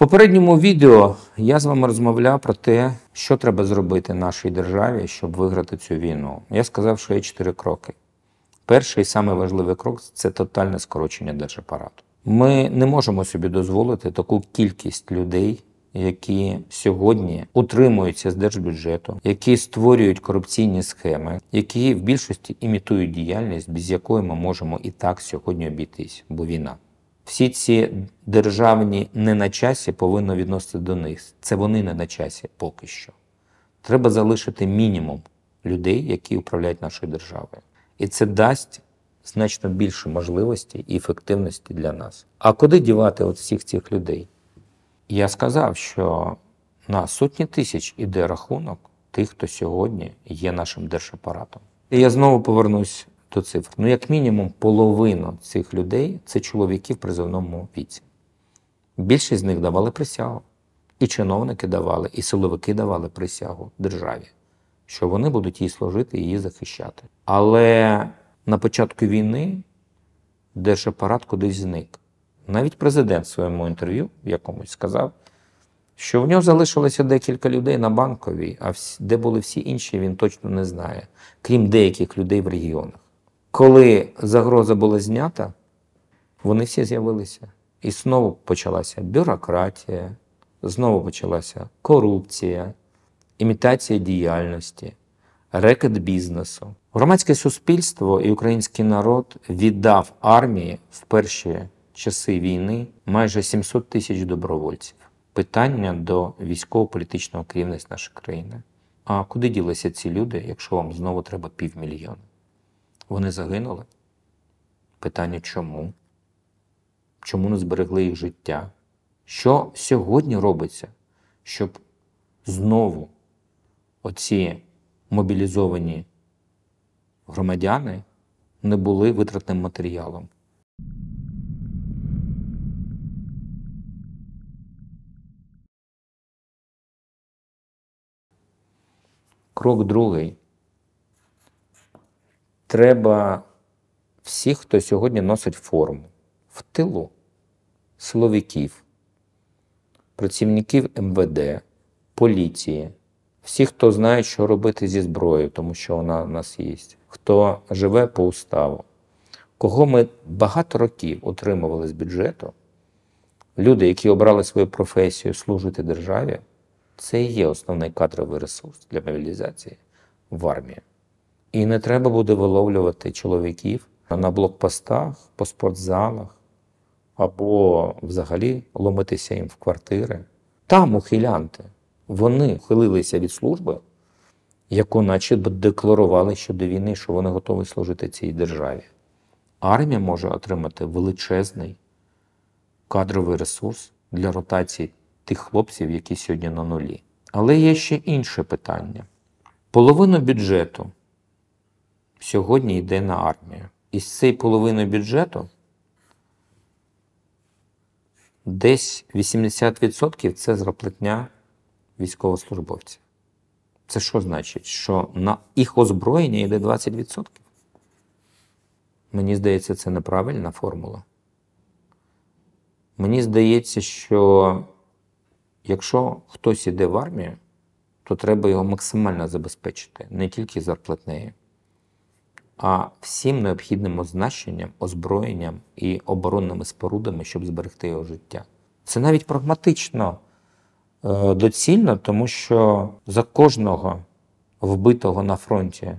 попередньому відео я з вами розмовляв про те, що треба зробити нашій державі, щоб виграти цю війну. Я сказав, що є чотири кроки. Перший і самий важливий крок це тотальне скорочення держапарату. Ми не можемо собі дозволити таку кількість людей. Які сьогодні утримуються з держбюджету, які створюють корупційні схеми, які в більшості імітують діяльність, без якої ми можемо і так сьогодні обійтись, бо війна. Всі ці державні не на часі повинно відносити до них. Це вони не на часі поки що. Треба залишити мінімум людей, які управляють нашою державою. І це дасть значно більше можливості і ефективності для нас. А куди дівати от всіх цих людей? Я сказав, що на сотні тисяч іде рахунок тих, хто сьогодні є нашим держапаратом. І я знову повернусь до цифр. Ну, як мінімум, половина цих людей це чоловіки в призовному віці. Більшість з них давали присягу. І чиновники давали, і силовики давали присягу державі, що вони будуть їй служити і її захищати. Але на початку війни держапарат кудись зник. Навіть президент в своєму інтерв'ю якомусь сказав, що в нього залишилося декілька людей на банковій, а де були всі інші, він точно не знає, крім деяких людей в регіонах. Коли загроза була знята, вони всі з'явилися. І знову почалася бюрократія, знову почалася корупція, імітація діяльності, рекет бізнесу. Громадське суспільство і український народ віддав армії в перші часи війни майже 700 тисяч добровольців. Питання до військово-політичного керівництва нашої країни. А куди ділися ці люди, якщо вам знову треба півмільйона? Вони загинули. Питання чому? Чому не зберегли їх життя? Що сьогодні робиться, щоб знову оці мобілізовані громадяни не були витратним матеріалом? Крок другий треба всіх, хто сьогодні носить форму в тилу силовиків, працівників МВД, поліції, всіх, хто знає, що робити зі зброєю, тому що вона у нас є, хто живе по уставу, кого ми багато років отримували з бюджету. Люди, які обрали свою професію служити державі, це і є основний кадровий ресурс для мобілізації в армії. І не треба буде виловлювати чоловіків на блокпостах, по спортзалах або взагалі ломитися їм в квартири. Там ухилянти. Вони ухилилися від служби, яку начебто декларували щодо війни, що вони готові служити цій державі. Армія може отримати величезний кадровий ресурс для ротації тих хлопців, які сьогодні на нулі. Але є ще інше питання: половину бюджету сьогодні йде на армію. І з цієї половини бюджету десь 80% це зарплатня військовослужбовців. Це що значить? Що на їх озброєння йде 20%? Мені здається, це неправильна формула. Мені здається, що якщо хтось іде в армію, то треба його максимально забезпечити, не тільки зарплатнею а всім необхідним означенням, озброєнням і оборонними спорудами, щоб зберегти його життя. Це навіть прагматично е, доцільно, тому що за кожного вбитого на фронті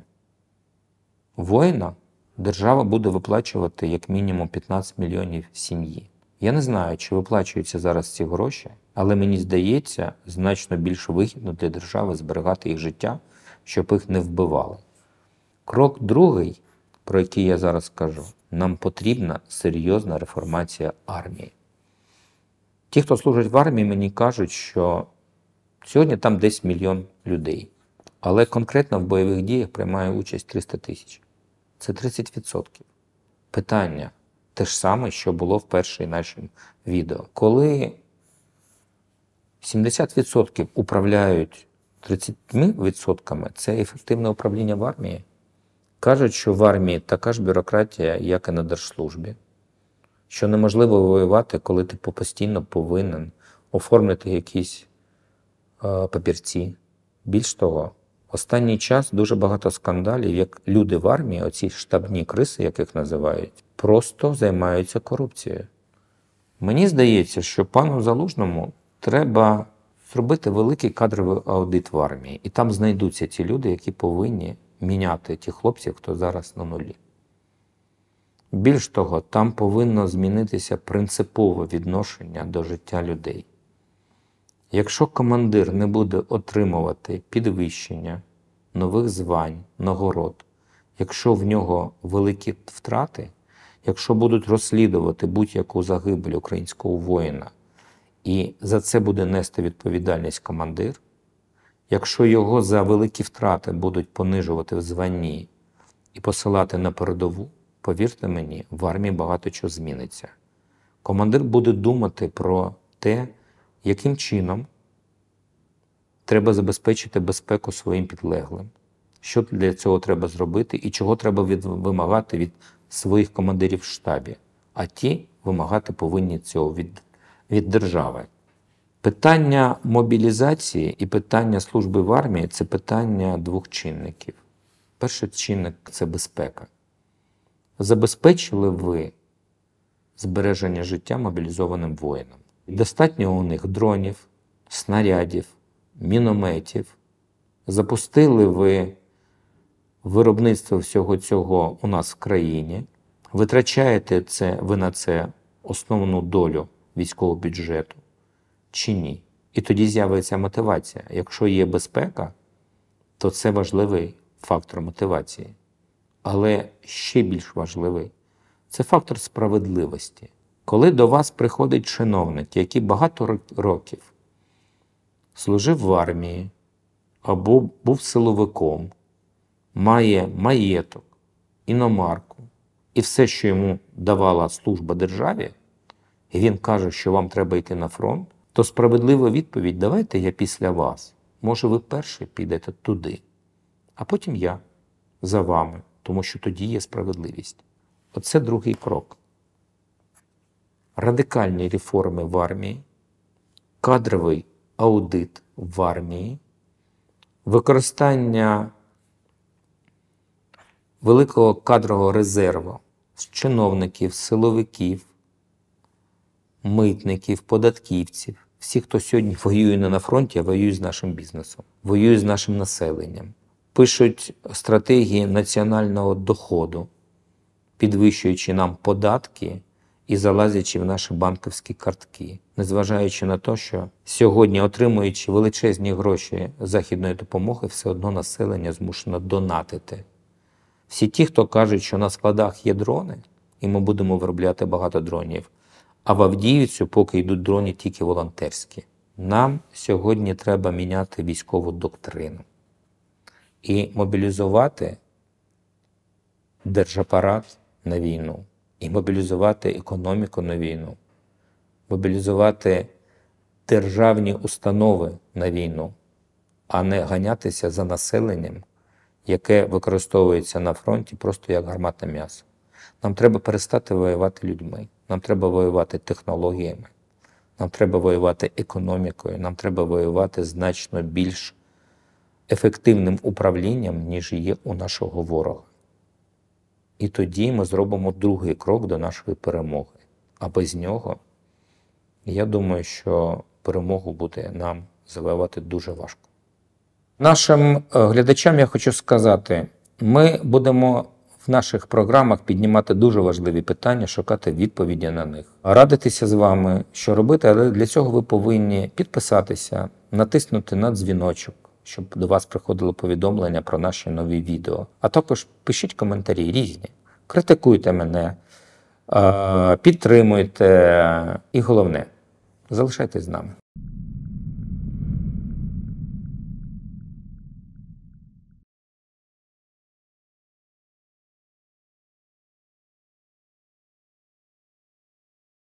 воїна держава буде виплачувати як мінімум 15 мільйонів сім'ї. Я не знаю, чи виплачуються зараз ці гроші, але мені здається, значно більш вигідно для держави зберегати їх життя, щоб їх не вбивали. Крок другий, про який я зараз скажу, нам потрібна серйозна реформація армії. Ті, хто служить в армії, мені кажуть, що сьогодні там десь мільйон людей, але конкретно в бойових діях приймає участь 300 тисяч. Це 30%. Питання те ж саме, що було в першій нашому відео. Коли 70% управляють 30% це ефективне управління в армії. Кажуть, що в армії така ж бюрократія, як і на держслужбі, що неможливо воювати, коли ти постійно повинен оформити якісь е, папірці. Більш того, останній час дуже багато скандалів, як люди в армії, оці штабні криси, як їх називають, просто займаються корупцією. Мені здається, що пану Залужному треба зробити великий кадровий аудит в армії, і там знайдуться ті люди, які повинні міняти тих хлопців, хто зараз на нулі. Більш того, там повинно змінитися принципове відношення до життя людей. Якщо командир не буде отримувати підвищення, нових звань, нагород, якщо в нього великі втрати, якщо будуть розслідувати будь-яку загибель українського воїна, і за це буде нести відповідальність командир. Якщо його за великі втрати будуть понижувати в званні і посилати на передову, повірте мені, в армії багато чого зміниться. Командир буде думати про те, яким чином треба забезпечити безпеку своїм підлеглим, що для цього треба зробити і чого треба від, вимагати від своїх командирів в штабі, а ті вимагати повинні цього від, від держави. Питання мобілізації і питання служби в армії це питання двох чинників. Перший чинник це безпека. Забезпечили ви збереження життя мобілізованим воїнам. Достатньо у них дронів, снарядів, мінометів. Запустили ви виробництво всього цього у нас в країні. Витрачаєте це, ви на це основну долю військового бюджету чи ні. І тоді з'явиться мотивація. Якщо є безпека, то це важливий фактор мотивації. Але ще більш важливий це фактор справедливості. Коли до вас приходить чиновник, який багато років служив в армії або був силовиком, має маєток, іномарку і все, що йому давала служба державі, і він каже, що вам треба йти на фронт то справедлива відповідь давайте я після вас. Може, ви перші підете туди, а потім я за вами, тому що тоді є справедливість. Оце другий крок. Радикальні реформи в армії, кадровий аудит в армії, використання великого кадрового резерву з чиновників, силовиків, митників, податківців, всі, хто сьогодні воює не на фронті, а воює з нашим бізнесом, воює з нашим населенням, пишуть стратегії національного доходу, підвищуючи нам податки і залазячи в наші банківські картки, незважаючи на те, що сьогодні, отримуючи величезні гроші західної допомоги, все одно населення змушено донатити. Всі ті, хто кажуть, що на складах є дрони, і ми будемо виробляти багато дронів. А в Авдіївцю поки йдуть дрони тільки волонтерські. Нам сьогодні треба міняти військову доктрину і мобілізувати держапарат на війну, і мобілізувати економіку на війну, мобілізувати державні установи на війну, а не ганятися за населенням, яке використовується на фронті просто як гарматне м'ясо. Нам треба перестати воювати людьми, нам треба воювати технологіями, нам треба воювати економікою, нам треба воювати значно більш ефективним управлінням, ніж є у нашого ворога. І тоді ми зробимо другий крок до нашої перемоги. А без нього, я думаю, що перемогу буде нам завоювати дуже важко. Нашим е, глядачам я хочу сказати: ми будемо в наших програмах піднімати дуже важливі питання, шукати відповіді на них, радитися з вами, що робити, але для цього ви повинні підписатися, натиснути на дзвіночок. Щоб до вас приходило повідомлення про наші нові відео. А також пишіть коментарі різні, критикуйте мене, підтримуйте, і головне, залишайтесь з нами.